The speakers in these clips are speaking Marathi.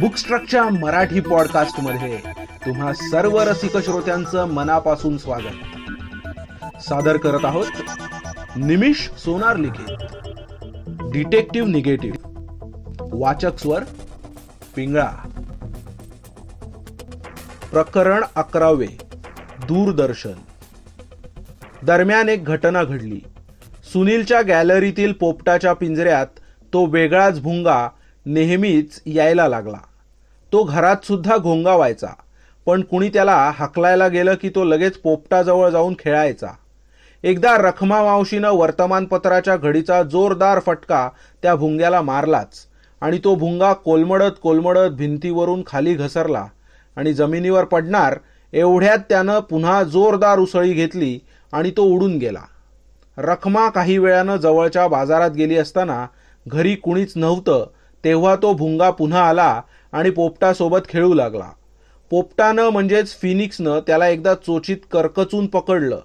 बुकस्ट्रकच्या मराठी पॉडकास्टमध्ये तुम्हा सर्व रसिक श्रोत्यांचं मनापासून स्वागत सादर करत आहोत निमिष सोनार लिखित डिटेक्टिव्ह निगेटिव्ह वाचक स्वर पिंगळा प्रकरण अकरावे दूरदर्शन दरम्यान एक घटना घडली सुनीलच्या गॅलरीतील पोपटाच्या पिंजऱ्यात तो वेगळाच भुंगा नेहमीच यायला लागला तो घरात सुद्धा घोंगावायचा पण कुणी त्याला हकलायला गेलं की तो लगेच पोपटाजवळ जाऊन खेळायचा एकदा रखमा मावशीनं वर्तमानपत्राच्या घडीचा जोरदार फटका त्या भुंग्याला मारलाच आणि तो भुंगा कोलमडत कोलमडत भिंतीवरून खाली घसरला आणि जमिनीवर पडणार एवढ्यात त्यानं पुन्हा जोरदार उसळी घेतली आणि तो उडून गेला रखमा काही वेळानं जवळच्या बाजारात गेली असताना घरी कुणीच नव्हतं तेव्हा तो भुंगा पुन्हा आला आणि पोपटासोबत खेळू लागला पोपटानं म्हणजेच फिनिक्सनं त्याला एकदा चोचीत करकचून पकडलं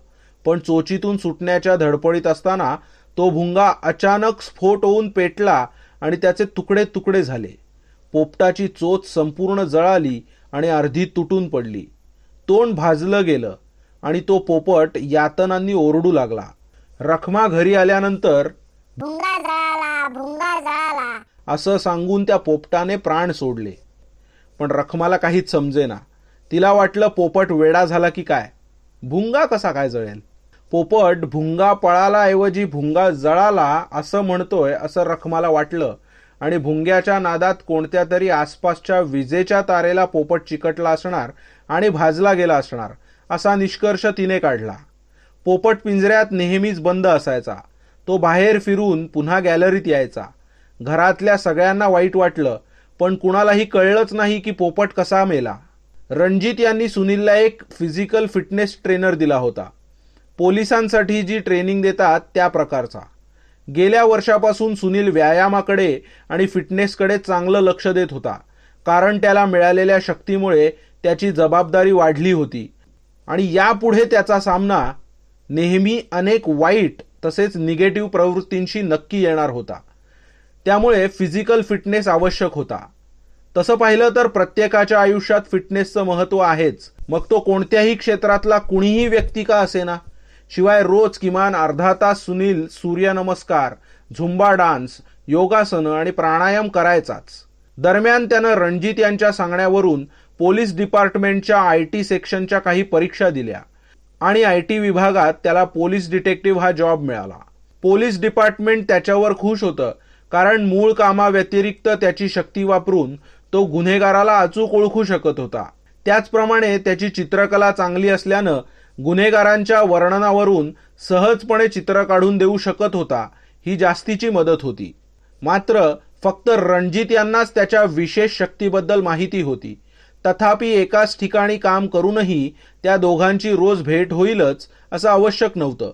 पण चोचीतून सुटण्याच्या धडपडीत असताना तो भुंगा अचानक स्फोट होऊन पेटला आणि त्याचे तुकडे तुकडे झाले पोपटाची चोच संपूर्ण जळाली आणि अर्धी तुटून पडली तोंड भाजलं गेलं आणि तो पोपट यातनांनी ओरडू लागला रखमा घरी आल्यानंतर भुंगा भुंगा असं सांगून त्या पोपटाने प्राण सोडले पण रखमाला काहीच समजेना तिला वाटलं पोपट वेडा झाला की काय भुंगा कसा काय जळेल पोपट भुंगा पळालाऐवजी भुंगा जळाला असं म्हणतोय असं रखमाला वाटलं आणि भुंग्याच्या नादात कोणत्या तरी आसपासच्या विजेच्या तारेला पोपट चिकटला असणार आणि भाजला गेला असणार असा निष्कर्ष तिने काढला पोपट पिंजऱ्यात नेहमीच बंद असायचा तो बाहेर फिरून पुन्हा गॅलरीत यायचा घरातल्या सगळ्यांना वाईट वाटलं पण कुणालाही कळलंच नाही की पोपट कसा मेला रणजित यांनी सुनीलला एक फिजिकल फिटनेस ट्रेनर दिला होता पोलिसांसाठी जी ट्रेनिंग देतात त्या प्रकारचा गेल्या वर्षापासून सुनील व्यायामाकडे आणि फिटनेसकडे चांगलं लक्ष देत होता कारण त्याला मिळालेल्या शक्तीमुळे त्याची जबाबदारी वाढली होती आणि यापुढे त्याचा सामना नेहमी अनेक वाईट तसेच निगेटिव्ह प्रवृत्तींशी नक्की येणार होता त्यामुळे फिजिकल फिटनेस आवश्यक होता तसं पाहिलं तर प्रत्येकाच्या आयुष्यात फिटनेसचं महत्त्व आहेच मग तो कोणत्याही क्षेत्रातला कुणीही व्यक्ती का असेना शिवाय रोज किमान अर्धा तास सुनील सूर्यनमस्कार झुंबा डान्स योगासनं आणि प्राणायाम करायचाच दरम्यान त्यानं रणजित यांच्या सांगण्यावरून पोलीस डिपार्टमेंटच्या आय टी सेक्शनच्या काही परीक्षा दिल्या आणि आय टी विभागात त्याला पोलीस डिटेक्टिव्ह हा जॉब मिळाला पोलीस डिपार्टमेंट त्याच्यावर खुश होतं कारण मूळ कामाव्यतिरिक्त त्याची शक्ती वापरून तो गुन्हेगाराला अचूक ओळखू शकत होता त्याचप्रमाणे त्याची चित्रकला चांगली असल्यानं गुन्हेगारांच्या वर्णनावरून सहजपणे चित्र काढून देऊ शकत होता ही जास्तीची मदत होती मात्र फक्त रणजित यांनाच त्याच्या विशेष शक्तीबद्दल माहिती होती तथापि एकाच ठिकाणी काम करूनही त्या दोघांची रोज भेट होईलच असं आवश्यक नव्हतं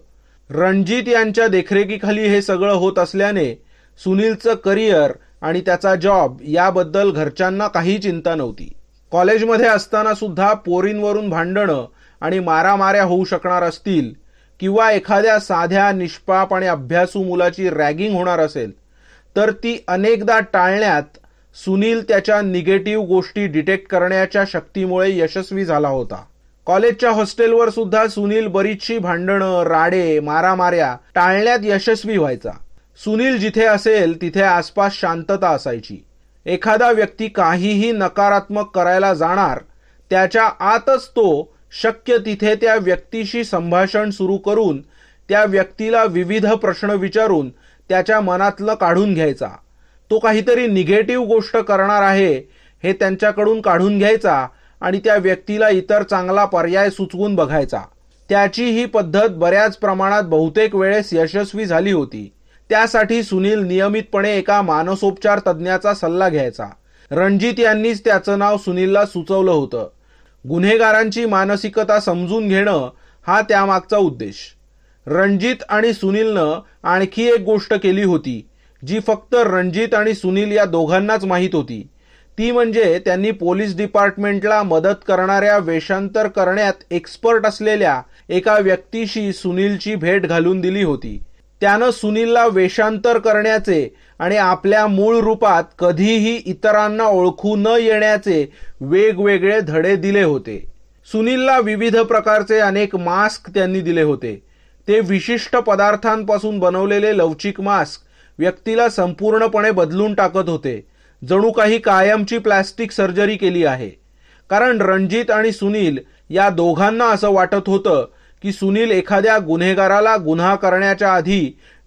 रणजित यांच्या देखरेखीखाली हे सगळं होत असल्याने सुनीलचं करिअर आणि त्याचा जॉब याबद्दल घरच्यांना काही चिंता नव्हती कॉलेजमध्ये असताना सुद्धा पोरींवरून भांडणं आणि मारामाऱ्या होऊ शकणार असतील किंवा एखाद्या साध्या निष्पाप आणि अभ्यासू मुलाची रॅगिंग होणार असेल तर ती अनेकदा टाळण्यात सुनील त्याच्या निगेटिव्ह गोष्टी डिटेक्ट करण्याच्या शक्तीमुळे यशस्वी झाला होता कॉलेजच्या हॉस्टेलवर सुद्धा सुनील बरीचशी भांडणं राडे मारामाऱ्या टाळण्यात यशस्वी व्हायचा सुनील जिथे असेल तिथे आसपास शांतता असायची एखादा व्यक्ती काहीही नकारात्मक करायला जाणार त्याच्या आतच तो शक्य तिथे त्या व्यक्तीशी संभाषण सुरू करून त्या व्यक्तीला विविध प्रश्न विचारून त्याच्या मनातलं काढून घ्यायचा तो काहीतरी निगेटिव्ह गोष्ट करणार आहे हे त्यांच्याकडून काढून घ्यायचा आणि त्या व्यक्तीला इतर चांगला पर्याय सुचवून बघायचा त्याची ही पद्धत बऱ्याच प्रमाणात बहुतेक वेळेस यशस्वी झाली होती त्यासाठी सुनील नियमितपणे एका मानसोपचार तज्ज्ञाचा सल्ला घ्यायचा रणजित यांनीच त्याचं नाव सुनीलला सुचवलं होतं गुन्हेगारांची मानसिकता समजून घेणं हा त्यामागचा उद्देश रणजित आणि सुनीलनं आणखी एक गोष्ट केली होती जी फक्त रणजित आणि सुनील या दोघांनाच माहीत होती ती म्हणजे त्यांनी पोलीस डिपार्टमेंटला मदत करणाऱ्या वेषांतर करण्यात एक्सपर्ट असलेल्या एका व्यक्तीशी सुनीलची भेट घालून दिली होती त्यानं सुनीलला वेषांतर करण्याचे आणि आपल्या मूळ रूपात कधीही इतरांना ओळखू न येण्याचे वेगवेगळे धडे दिले होते सुनीलला विविध प्रकारचे अनेक मास्क त्यांनी दिले होते ते विशिष्ट पदार्थांपासून बनवलेले लवचिक मास्क व्यक्तीला संपूर्णपणे बदलून टाकत होते जणू काही कायमची प्लॅस्टिक सर्जरी केली आहे कारण रणजित आणि सुनील या दोघांना असं वाटत होतं की सुनील एखाद्या गुन्हेगाराला गुन्हा करण्याच्या आधी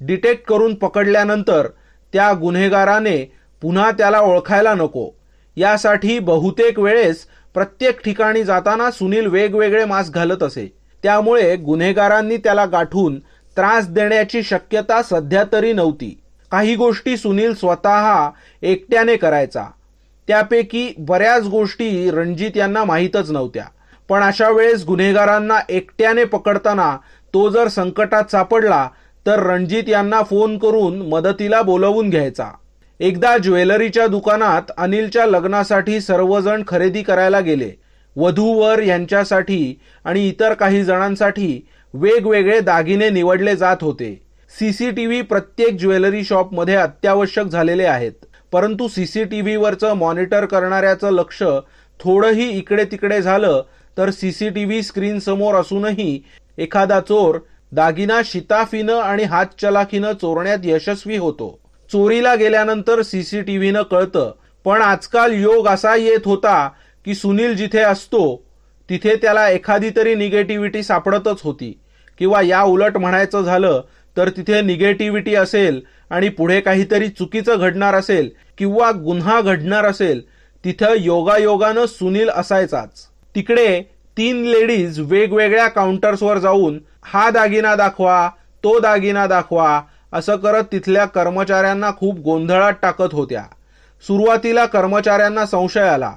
डिटेक्ट करून पकडल्यानंतर त्या गुन्हेगाराने पुन्हा त्याला ओळखायला नको यासाठी बहुतेक वेळेस प्रत्येक ठिकाणी जाताना सुनील वेगवेगळे मास्क घालत असे त्यामुळे गुन्हेगारांनी त्याला गाठून त्रास देण्याची शक्यता सध्या तरी नव्हती काही गोष्टी सुनील स्वतः एकट्याने करायचा त्यापैकी बऱ्याच गोष्टी रणजित यांना माहीतच नव्हत्या पण अशा वेळेस गुन्हेगारांना एकट्याने पकडताना तो जर संकटात सापडला तर रणजित यांना फोन करून मदतीला बोलवून घ्यायचा एकदा ज्वेलरीच्या दुकानात अनिलच्या लग्नासाठी सर्वजण खरेदी करायला गेले वधूवर यांच्यासाठी आणि इतर काही जणांसाठी वेगवेगळे दागिने निवडले जात होते सीसीटीव्ही प्रत्येक ज्वेलरी शॉपमध्ये अत्यावश्यक झालेले आहेत परंतु सीसीटीव्हीवरचं मॉनिटर करणाऱ्याचं लक्ष थोडंही इकडे तिकडे झालं तर सीसीटीव्ही स्क्रीन समोर असूनही एखादा चोर दागिना शिताफीनं आणि हात चलाखीनं चोरण्यात यशस्वी होतो चोरीला गेल्यानंतर सीसीटीव्ही न कळतं पण आजकाल योग असा येत होता की सुनील जिथे असतो तिथे त्याला एखादी तरी निगेटिव्हिटी सापडतच होती किंवा या उलट म्हणायचं झालं तर तिथे निगेटिव्हिटी असेल आणि पुढे काहीतरी चुकीचं घडणार असेल किंवा गुन्हा घडणार असेल तिथं योगायोगानं सुनील असायचाच तिकडे तीन लेडीज वेगवेगळ्या काउंटर्सवर जाऊन हा दागिना दाखवा तो दागिना दाखवा असं करत तिथल्या कर्मचाऱ्यांना खूप गोंधळात टाकत होत्या सुरुवातीला कर्मचाऱ्यांना संशय आला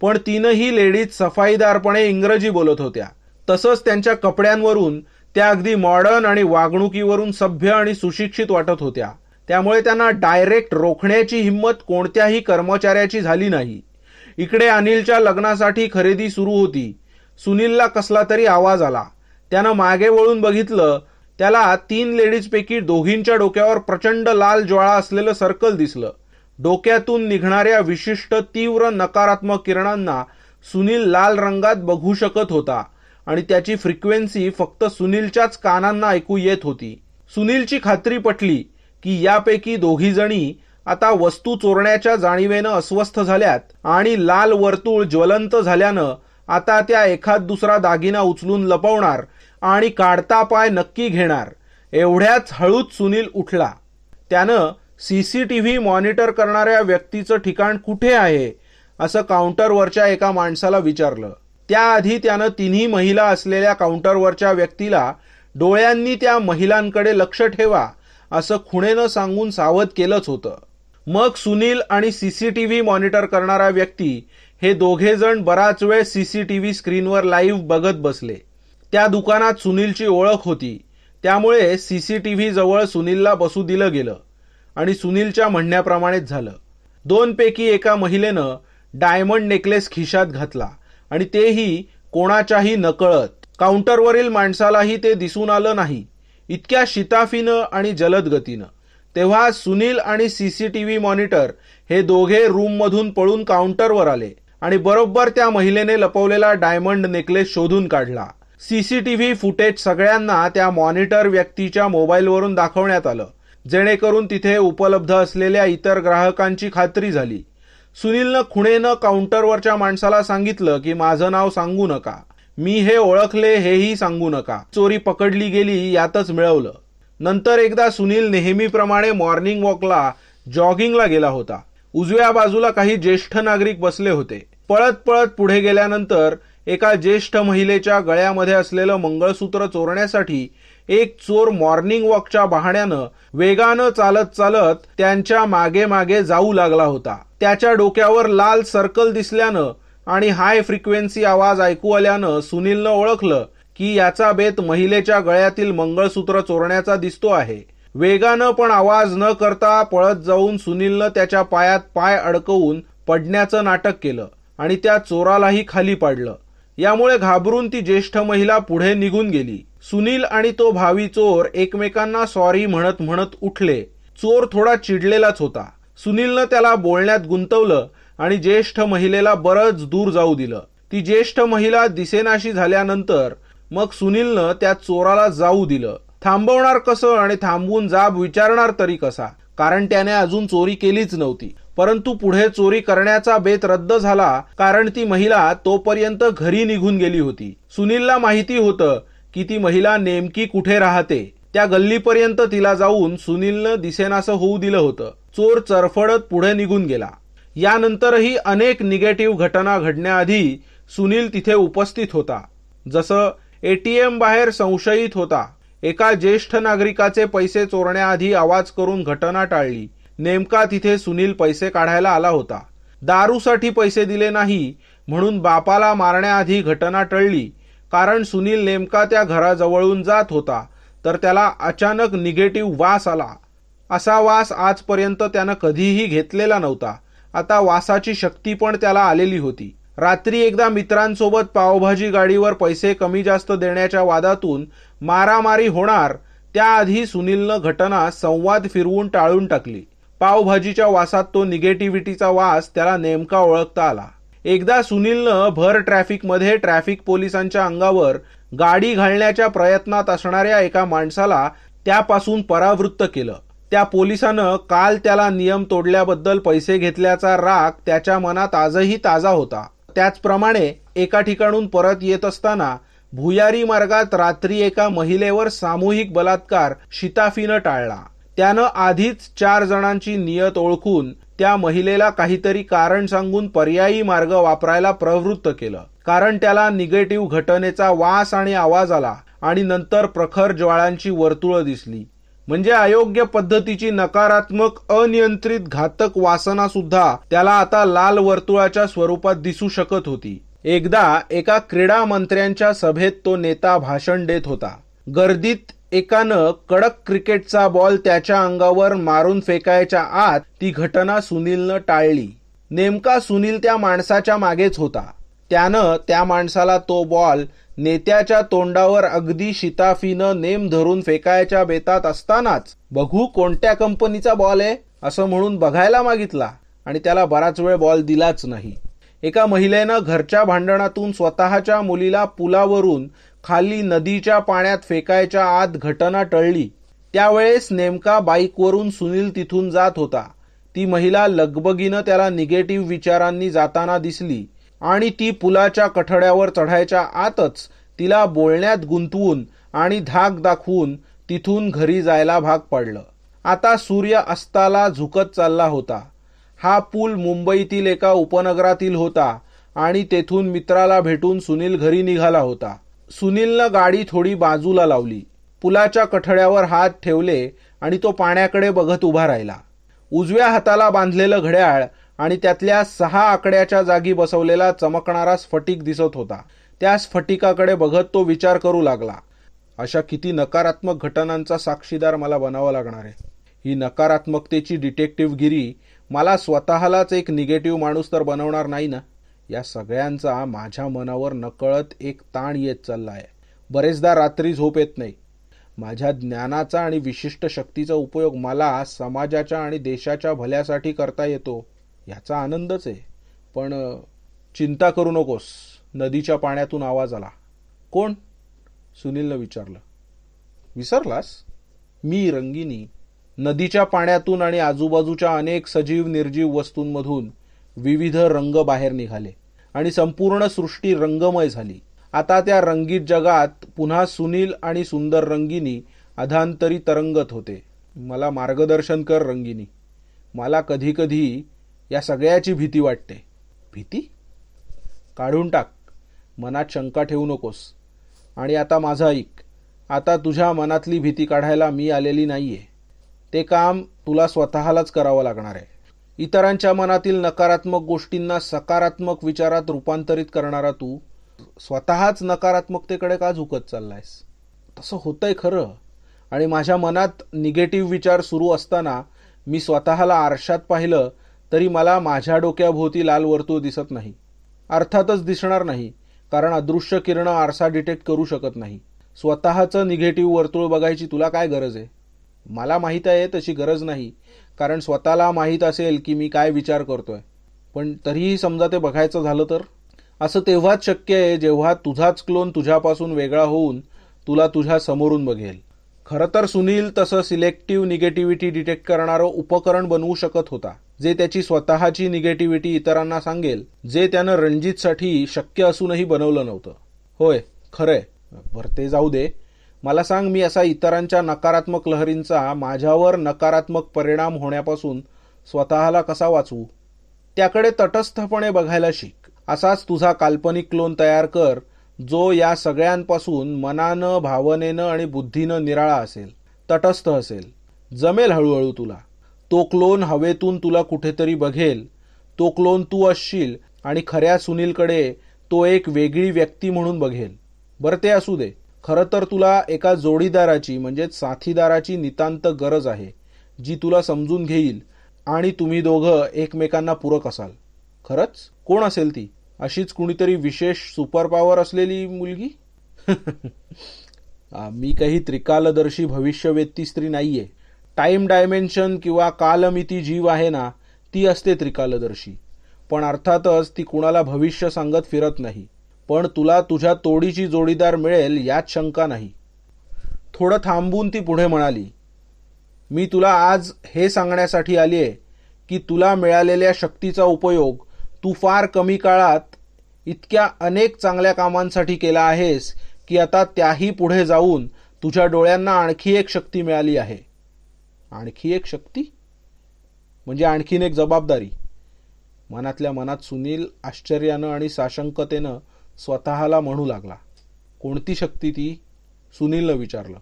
पण तीनही लेडीज सफाईदारपणे इंग्रजी बोलत होत्या तसंच त्यांच्या कपड्यांवरून त्या अगदी मॉडर्न आणि वागणुकीवरून सभ्य आणि सुशिक्षित वाटत होत्या त्यामुळे त्यांना डायरेक्ट रोखण्याची हिंमत कोणत्याही कर्मचाऱ्याची झाली नाही इकडे अनिलच्या लग्नासाठी खरेदी सुरू होती सुनीलला कसला तरी आवाज आला त्यानं मागे वळून बघितलं त्याला तीन लेडीजपैकी दोघींच्या डोक्यावर प्रचंड लाल ज्वाळा असलेलं सर्कल दिसलं डोक्यातून निघणाऱ्या विशिष्ट तीव्र नकारात्मक किरणांना सुनील लाल रंगात बघू शकत होता आणि त्याची फ्रिक्वेन्सी फक्त सुनीलच्याच कानांना ऐकू येत होती सुनीलची खात्री पटली की यापैकी दोघीजणी आता वस्तू चोरण्याच्या जाणीवेनं अस्वस्थ झाल्यात आणि लाल वर्तुळ ज्वलंत झाल्यानं आता त्या एखाद दुसरा दागिना उचलून लपवणार आणि काढता पाय नक्की घेणार एवढ्याच हळूच सुनील उठला त्यानं सीसीटीव्ही मॉनिटर करणाऱ्या व्यक्तीचं ठिकाण कुठे आहे असं काउंटरवरच्या एका माणसाला विचारलं त्याआधी त्यानं तिन्ही महिला असलेल्या काउंटरवरच्या व्यक्तीला डोळ्यांनी त्या महिलांकडे लक्ष ठेवा असं खुणेनं सांगून सावध केलंच होतं मग सुनील आणि सीसीटीव्ही मॉनिटर करणारा व्यक्ती हे दोघे जण बराच वेळ सीसीटीव्ही स्क्रीनवर लाईव्ह बघत बसले त्या दुकानात सुनीलची ओळख होती त्यामुळे सीसीटीव्ही जवळ सुनीलला बसू दिलं गेलं आणि सुनीलच्या म्हणण्याप्रमाणेच झालं दोनपैकी एका महिलेनं डायमंड नेकलेस खिशात घातला आणि तेही कोणाच्याही नकळत काउंटरवरील माणसालाही ते दिसून आलं नाही इतक्या शिताफीनं आणि जलद गतीनं तेव्हा सुनील आणि सीसीटीव्ही मॉनिटर हे दोघे रूममधून पळून काउंटरवर आले आणि बरोबर त्या महिलेने लपवलेला डायमंड नेकलेस शोधून काढला सीसीटीव्ही फुटेज सगळ्यांना त्या मॉनिटर व्यक्तीच्या मोबाईलवरून दाखवण्यात आलं जेणेकरून तिथे उपलब्ध असलेल्या इतर ग्राहकांची खात्री झाली सुनीलनं खुणेनं काउंटरवरच्या माणसाला सांगितलं की माझं नाव सांगू नका मी हे ओळखले हेही सांगू नका चोरी पकडली गेली यातच मिळवलं नंतर एकदा सुनील नेहमीप्रमाणे मॉर्निंग वॉकला जॉगिंगला गेला होता उजव्या बाजूला काही ज्येष्ठ नागरिक बसले होते पळत पळत पुढे गेल्यानंतर एका ज्येष्ठ महिलेच्या गळ्यामध्ये असलेलं मंगळसूत्र चोरण्यासाठी एक चोर मॉर्निंग वॉकच्या बहाण्यानं वेगानं चालत चालत त्यांच्या मागे मागे जाऊ लागला होता त्याच्या डोक्यावर लाल सर्कल दिसल्यानं आणि हाय फ्रिक्वेन्सी आवाज ऐकू आल्यानं सुनीलनं ओळखलं की याचा बेत महिलेच्या गळ्यातील मंगळसूत्र चोरण्याचा दिसतो आहे वेगानं पण आवाज न करता पळत जाऊन सुनीलनं त्याच्या पायात पाय अडकवून पडण्याचं नाटक केलं आणि त्या चोरालाही खाली पाडलं यामुळे घाबरून ती ज्येष्ठ महिला पुढे निघून गेली सुनील आणि तो भावी चोर एकमेकांना सॉरी म्हणत म्हणत उठले चोर थोडा चिडलेलाच होता सुनीलनं त्याला बोलण्यात गुंतवलं आणि ज्येष्ठ महिलेला बरंच दूर जाऊ दिलं ती ज्येष्ठ महिला दिसेनाशी झाल्यानंतर मग सुनीलनं त्या चोराला जाऊ दिलं थांबवणार कसं आणि थांबवून जाब विचारणार तरी कसा कारण त्याने अजून चोरी केलीच नव्हती परंतु पुढे चोरी करण्याचा बेत रद्द झाला कारण ती महिला तोपर्यंत घरी निघून गेली होती सुनीलला माहिती होतं की ती महिला नेमकी कुठे राहते त्या गल्लीपर्यंत तिला जाऊन सुनीलनं दिसेनास होऊ दिलं होतं चोर चरफडत पुढे निघून गेला यानंतरही अनेक निगेटिव्ह घटना घडण्याआधी सुनील तिथे उपस्थित होता जसं एटीएम बाहेर संशयित होता एका ज्येष्ठ नागरिकाचे पैसे चोरण्याआधी आवाज करून घटना टाळली नेमका तिथे सुनील पैसे काढायला आला होता दारूसाठी पैसे दिले नाही म्हणून बापाला मारण्याआधी घटना टळली कारण सुनील नेमका त्या घराजवळून जात होता तर त्याला अचानक निगेटिव्ह वास आला असा वास आजपर्यंत त्यानं कधीही घेतलेला नव्हता आता वासाची शक्ती पण त्याला आलेली होती रात्री एकदा मित्रांसोबत पावभाजी गाडीवर पैसे कमी जास्त देण्याच्या वादातून मारामारी होणार त्याआधी सुनीलनं घटना संवाद फिरवून टाळून टाकली पावभाजीच्या वासात तो निगेटिव्हिटीचा वास त्याला नेमका ओळखता आला एकदा सुनीलनं भर ट्रॅफिकमध्ये ट्रॅफिक पोलिसांच्या अंगावर गाडी घालण्याच्या प्रयत्नात असणाऱ्या एका माणसाला त्यापासून परावृत्त केलं त्या पोलिसानं काल त्याला नियम तोडल्याबद्दल पैसे घेतल्याचा राग त्याच्या मनात आजही ताजा होता त्याचप्रमाणे एका ठिकाणून परत येत असताना भुयारी मार्गात रात्री एका महिलेवर सामूहिक बलात्कार शिताफीनं टाळला त्यानं आधीच चार जणांची नियत ओळखून त्या महिलेला काहीतरी कारण सांगून पर्यायी मार्ग वापरायला प्रवृत्त केलं कारण त्याला निगेटिव्ह घटनेचा वास आणि आवाज आला आणि नंतर प्रखर ज्वाळांची वर्तुळं दिसली म्हणजे अयोग्य पद्धतीची नकारात्मक अनियंत्रित घातक वासना सुद्धा त्याला आता लाल वर्तुळाच्या स्वरूपात दिसू शकत होती एकदा एका क्रीडा मंत्र्यांच्या सभेत तो नेता भाषण देत होता गर्दीत एकानं कडक क्रिकेटचा बॉल त्याच्या अंगावर मारून फेकायच्या आत ती घटना सुनीलनं टाळली नेमका सुनील त्या माणसाच्या मागेच होता त्यानं त्या माणसाला तो बॉल नेत्याच्या तोंडावर अगदी शिताफीनं नेम धरून फेकायच्या बेतात असतानाच बघू कोणत्या कंपनीचा बॉल आहे असं म्हणून बघायला मागितला आणि त्याला बराच वेळ बॉल दिलाच नाही एका महिलेनं घरच्या भांडणातून स्वतःच्या मुलीला पुलावरून खाली नदीच्या पाण्यात फेकायच्या आत घटना टळली त्यावेळेस नेमका बाईकवरून सुनील तिथून जात होता ती महिला लगबगीनं त्याला निगेटिव्ह विचारांनी जाताना दिसली आणि ती पुलाच्या कठड्यावर चढायच्या आतच तिला बोलण्यात गुंतवून आणि धाक दाखवून तिथून घरी जायला भाग पडलं आता सूर्य अस्ताला झुकत चालला होता हा पूल मुंबईतील एका उपनगरातील होता आणि तेथून मित्राला भेटून सुनील घरी निघाला होता सुनीलनं गाडी थोडी बाजूला लावली पुलाच्या कठड्यावर हात ठेवले आणि तो पाण्याकडे बघत उभा राहिला उजव्या हाताला बांधलेलं घड्याळ आणि त्यातल्या सहा आकड्याच्या जागी बसवलेला चमकणारा स्फटिक दिसत होता त्या स्फटिकाकडे बघत तो विचार करू लागला अशा किती नकारात्मक घटनांचा साक्षीदार मला बनावा लागणार आहे ही नकारात्मकतेची डिटेक्टिव्हगिरी मला स्वतःलाच एक निगेटिव्ह माणूस तर बनवणार नाही ना या सगळ्यांचा माझ्या मनावर नकळत एक ताण येत चालला आहे बरेचदा रात्री झोप येत नाही माझ्या ज्ञानाचा आणि विशिष्ट शक्तीचा उपयोग मला समाजाच्या आणि देशाच्या भल्यासाठी करता येतो ह्याचा आनंदच आहे पण चिंता करू नकोस नदीच्या पाण्यातून आवाज आला कोण सुनीलनं विचारलं विसरलास मी रंगिनी नदीच्या पाण्यातून आणि आजूबाजूच्या अनेक सजीव निर्जीव वस्तूंमधून विविध रंग बाहेर निघाले आणि संपूर्ण सृष्टी रंगमय झाली आता त्या रंगीत जगात पुन्हा सुनील आणि सुंदर रंगिनी अधांतरी तरंगत होते मला मार्गदर्शन कर रंगिनी मला कधीकधी या सगळ्याची भीती वाटते भीती काढून टाक मनात शंका ठेवू नकोस आणि आता माझा ऐक आता तुझ्या मनातली भीती काढायला मी आलेली नाही ते काम तुला स्वतःलाच करावं लागणार आहे इतरांच्या मनातील नकारात्मक गोष्टींना सकारात्मक विचारात रूपांतरित करणारा तू स्वतःच नकारात्मकतेकडे का झुकत चाललायस तसं होतंय खरं आणि माझ्या मनात निगेटिव्ह विचार सुरू असताना मी स्वतःला आरशात पाहिलं तरी मला माझ्या डोक्याभोवती लाल वर्तुळ दिसत नाही अर्थातच दिसणार नाही कारण अदृश्य किरण आरसा डिटेक्ट करू शकत नाही स्वतःचं निगेटिव्ह वर्तुळ बघायची तुला काय गरज आहे मला माहीत आहे तशी गरज नाही कारण स्वतःला माहीत असेल की मी काय विचार करतोय पण तरीही समजा ते बघायचं झालं तर असं तेव्हाच शक्य आहे जेव्हा तुझाच क्लोन तुझ्यापासून वेगळा होऊन तुला तुझ्या समोरून बघेल खरं तर सुनील तसं सिलेक्टिव्ह निगेटिव्हिटी डिटेक्ट करणारं उपकरण बनवू शकत होता जे त्याची स्वतःची निगेटिव्हिटी इतरांना सांगेल जे त्यानं रणजितसाठी शक्य असूनही बनवलं नव्हतं होय खरंय बरं ते जाऊ दे मला सांग मी असा इतरांच्या नकारात्मक लहरींचा माझ्यावर नकारात्मक परिणाम होण्यापासून स्वतःला कसा वाचवू त्याकडे तटस्थपणे बघायला शिक असाच तुझा काल्पनिक क्लोन तयार कर जो या सगळ्यांपासून मनानं भावनेनं आणि बुद्धीनं निराळा असेल तटस्थ असेल जमेल हळूहळू तुला तो क्लोन हवेतून तुला कुठेतरी बघेल तो क्लोन तू असशील आणि खऱ्या सुनीलकडे तो एक वेगळी व्यक्ती म्हणून बघेल बरं ते असू दे खरं तर तुला एका जोडीदाराची म्हणजेच साथीदाराची नितांत गरज आहे जी तुला समजून घेईल आणि तुम्ही दोघं एकमेकांना पूरक असाल खरंच कोण असेल ती अशीच कुणीतरी विशेष सुपर पॉवर असलेली मुलगी मी काही त्रिकालदर्शी भविष्यवेत्ती स्त्री नाहीये टाईम डायमेन्शन किंवा कालमिती जीव आहे ना ती असते त्रिकालदर्शी पण अर्थातच ती कुणाला भविष्य सांगत फिरत नाही पण तुला तुझ्या तोडीची जोडीदार मिळेल यात शंका नाही थोडं थांबून ती पुढे म्हणाली मी तुला आज हे सांगण्यासाठी आली आहे की तुला मिळालेल्या शक्तीचा उपयोग तू फार कमी काळात इतक्या अनेक चांगल्या कामांसाठी केला आहेस की आता त्याही पुढे जाऊन तुझ्या डोळ्यांना आणखी एक शक्ती मिळाली आहे आणखी एक शक्ती म्हणजे आणखीन एक जबाबदारी मनातल्या मनात सुनील आश्चर्यानं आणि साशंकतेनं स्वतःला म्हणू लागला कोणती शक्ती ती सुनीलनं विचारलं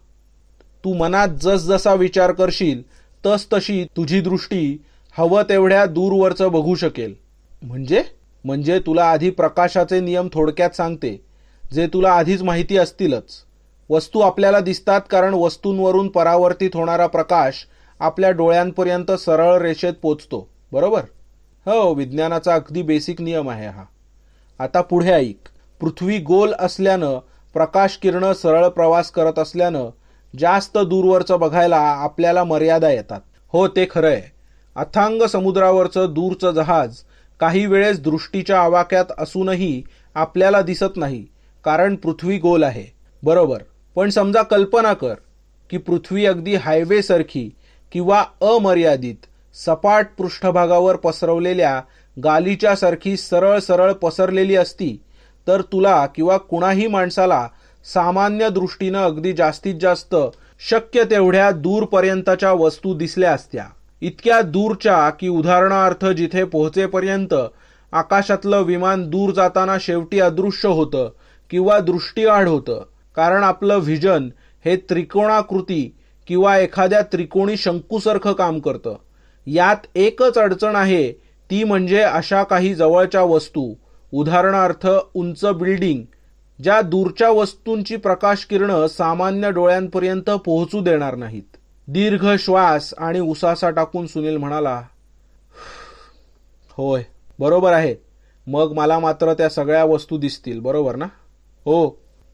तू मनात जसजसा विचार करशील तस तशी तुझी दृष्टी हवं तेवढ्या दूरवरचं बघू शकेल म्हणजे म्हणजे तुला आधी प्रकाशाचे नियम थोडक्यात सांगते जे तुला आधीच माहिती असतीलच वस्तू आपल्याला दिसतात कारण वस्तूंवरून परावर्तित होणारा प्रकाश आपल्या डोळ्यांपर्यंत सरळ रेषेत पोचतो बरोबर हो विज्ञानाचा अगदी बेसिक नियम आहे हा आता पुढे ऐक पृथ्वी गोल असल्यानं प्रकाश किरण सरळ प्रवास करत असल्यानं जास्त दूरवरचं बघायला आपल्याला मर्यादा येतात हो ते खरं आहे अथांग समुद्रावरचं दूरचं जहाज काही वेळेस दृष्टीच्या आवाक्यात असूनही आपल्याला दिसत नाही कारण पृथ्वी गोल आहे बरोबर पण समजा कल्पना कर की पृथ्वी अगदी हायवेसारखी किंवा अमर्यादित सपाट पृष्ठभागावर पसरवलेल्या सारखी सरळ सरळ पसरलेली असती तर तुला किंवा कुणाही माणसाला सामान्य दृष्टीनं अगदी जास्तीत जास्त शक्य तेवढ्या दूरपर्यंतच्या वस्तू दिसल्या असत्या इतक्या दूरच्या की उदाहरणार्थ जिथे पोहोचेपर्यंत आकाशातलं विमान दूर जाताना शेवटी अदृश्य होतं किंवा दृष्टीआड होतं कारण आपलं व्हिजन हे त्रिकोणाकृती किंवा एखाद्या त्रिकोणी शंकूसारखं काम करतं यात एकच अडचण आहे ती म्हणजे अशा काही जवळच्या वस्तू उदाहरणार्थ उंच बिल्डिंग ज्या दूरच्या वस्तूंची प्रकाश किरण सामान्य डोळ्यांपर्यंत पोहोचू देणार नाहीत दीर्घ श्वास आणि उसासा टाकून सुनील म्हणाला होय बरोबर आहे मग मला मात्र त्या सगळ्या वस्तू दिसतील बरोबर ना हो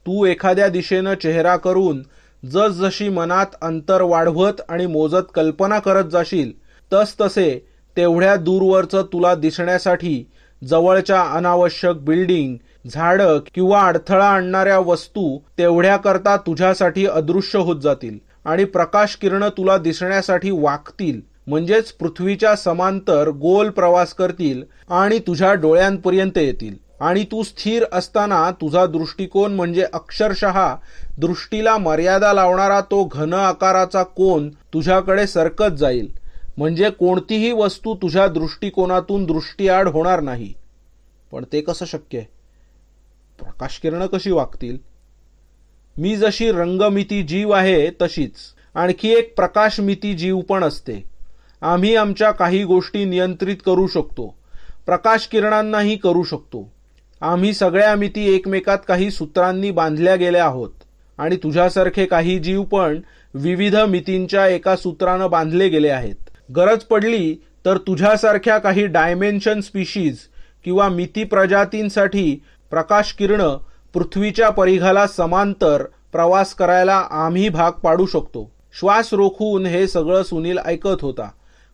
तू एखाद्या दिशेनं चेहरा करून जसजशी मनात अंतर वाढवत आणि मोजत कल्पना करत जाशील तसतसे तेवढ्या दूरवरचं तुला दिसण्यासाठी जवळच्या अनावश्यक बिल्डिंग झाडं किंवा अडथळा आणणाऱ्या वस्तू तेवढ्याकरता तुझ्यासाठी अदृश्य होत जातील आणि प्रकाश किरण तुला दिसण्यासाठी वाकतील म्हणजेच पृथ्वीच्या समांतर गोल प्रवास करतील आणि तुझ्या डोळ्यांपर्यंत येतील आणि तू स्थिर असताना तुझा दृष्टिकोन म्हणजे अक्षरशः दृष्टीला मर्यादा लावणारा तो घन आकाराचा कोन तुझ्याकडे सरकत जाईल म्हणजे कोणतीही वस्तू तुझ्या दृष्टिकोनातून दृष्टीआड होणार नाही पण ते कसं शक्य आहे प्रकाश कशी वागतील मी जशी रंगमिती जीव आहे तशीच आणखी एक प्रकाशमिती जीव पण असते आम्ही आमच्या काही गोष्टी नियंत्रित करू शकतो प्रकाश किरणांनाही करू शकतो आम्ही सगळ्या मिती एकमेकात काही सूत्रांनी बांधल्या गेल्या आहोत आणि तुझ्यासारखे काही जीव पण विविध मितींच्या एका सूत्रानं बांधले गेले आहेत गरज पडली तर तुझ्यासारख्या काही डायमेन्शन स्पीशीज किंवा मिती प्रजातींसाठी प्रकाश किरण पृथ्वीच्या परिघाला समांतर प्रवास करायला आम्ही भाग पाडू शकतो श्वास रोखून हे सगळं सुनील ऐकत होता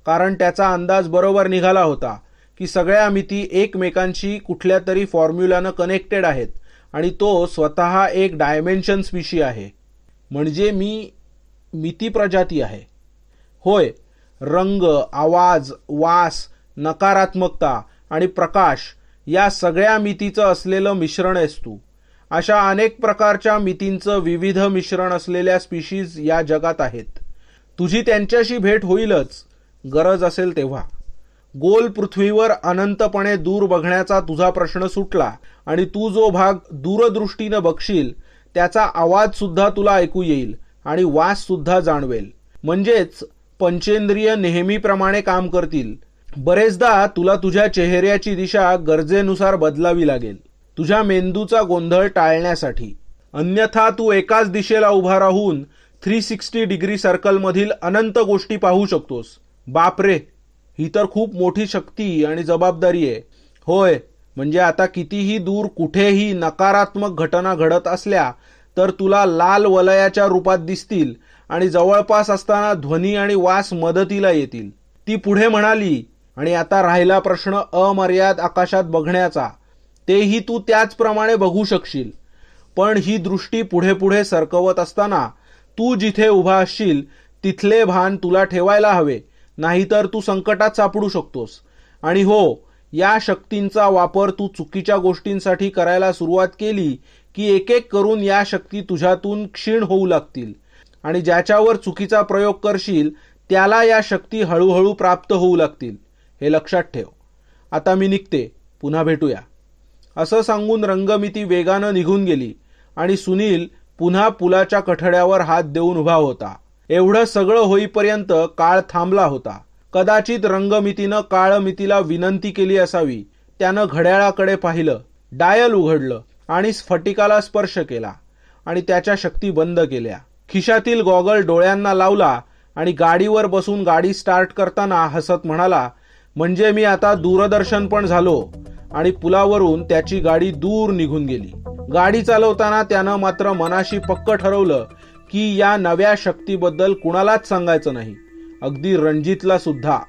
कारण त्याचा अंदाज बरोबर निघाला होता की सगळ्या मिती एकमेकांशी कुठल्या तरी फॉर्म्युलानं कनेक्टेड आहेत आणि तो स्वतः एक डायमेन्शन स्पिशी आहे म्हणजे मी मिती प्रजाती आहे होय रंग आवाज वास नकारात्मकता आणि प्रकाश या सगळ्या मितीचं असलेलं मिश्रण आहेस तू अशा अनेक प्रकारच्या मितींचं विविध मिश्रण असलेल्या स्पीशीज या जगात आहेत तुझी त्यांच्याशी भेट होईलच गरज असेल तेव्हा गोल पृथ्वीवर अनंतपणे दूर बघण्याचा तुझा प्रश्न सुटला आणि तू जो भाग दूरदृष्टीनं बघशील त्याचा आवाज सुद्धा तुला ऐकू येईल आणि वास सुद्धा जाणवेल म्हणजेच पंचेंद्रिय नेहमीप्रमाणे काम करतील बरेचदा तुला तुझ्या चेहऱ्याची दिशा गरजेनुसार बदलावी लागेल तुझ्या मेंदूचा गोंधळ टाळण्यासाठी अन्यथा तू एकाच दिशेला उभा राहून थ्री सिक्स्टी डिग्री सर्कलमधील अनंत गोष्टी पाहू शकतोस बापरे ही तर खूप मोठी शक्ती आणि जबाबदारी आहे होय म्हणजे आता कितीही दूर कुठेही नकारात्मक घटना घडत असल्या तर तुला लाल वलयाच्या रूपात दिसतील आणि जवळपास असताना ध्वनी आणि वास मदतीला येतील ती पुढे म्हणाली आणि आता राहिला प्रश्न अमर्याद आकाशात बघण्याचा तेही तू त्याचप्रमाणे बघू शकशील पण ही दृष्टी पुढे पुढे सरकवत असताना तू जिथे उभा असशील तिथले भान तुला ठेवायला हवे नाहीतर तू संकटात सापडू शकतोस आणि हो या शक्तींचा वापर तू चुकीच्या गोष्टींसाठी करायला सुरुवात केली की एक एक करून या शक्ती तुझ्यातून क्षीण होऊ लागतील आणि ज्याच्यावर चुकीचा प्रयोग करशील त्याला या शक्ती हळूहळू प्राप्त होऊ लागतील हे लक्षात ठेव आता मी निघते पुन्हा भेटूया असं सांगून रंगमिती वेगानं निघून गेली आणि सुनील पुन्हा पुलाच्या कठड्यावर हात देऊन उभा होता एवढं सगळं होईपर्यंत काळ थांबला होता कदाचित रंगमितीनं काळमितीला विनंती केली असावी त्यानं घड्याळाकडे पाहिलं डायल उघडलं आणि स्फटिकाला स्पर्श केला आणि त्याच्या शक्ती बंद केल्या खिशातील गॉगल डोळ्यांना लावला आणि गाडीवर बसून गाडी स्टार्ट करताना हसत म्हणाला म्हणजे मी आता दूरदर्शन पण झालो आणि पुलावरून त्याची गाडी दूर निघून गेली गाडी चालवताना त्यानं मात्र मनाशी पक्क ठरवलं की या नव्या शक्तीबद्दल कुणालाच सांगायचं नाही अगदी रणजितला सुद्धा